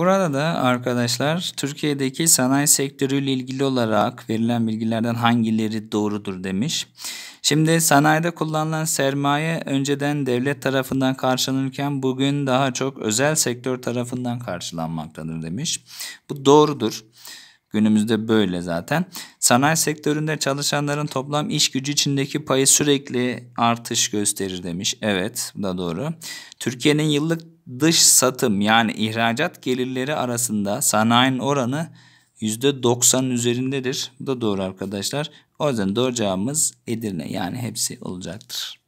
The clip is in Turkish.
Burada da arkadaşlar Türkiye'deki sanayi sektörüyle ilgili olarak verilen bilgilerden hangileri doğrudur demiş. Şimdi sanayide kullanılan sermaye önceden devlet tarafından karşılanırken bugün daha çok özel sektör tarafından karşılanmaktadır demiş. Bu doğrudur. Günümüzde böyle zaten. Sanayi sektöründe çalışanların toplam iş gücü içindeki payı sürekli artış gösterir demiş. Evet, bu da doğru. Türkiye'nin yıllık dış satım yani ihracat gelirleri arasında sanayinin oranı %90'ın üzerindedir. Bu da doğru arkadaşlar. O yüzden doğru cevabımız Edirne yani hepsi olacaktır.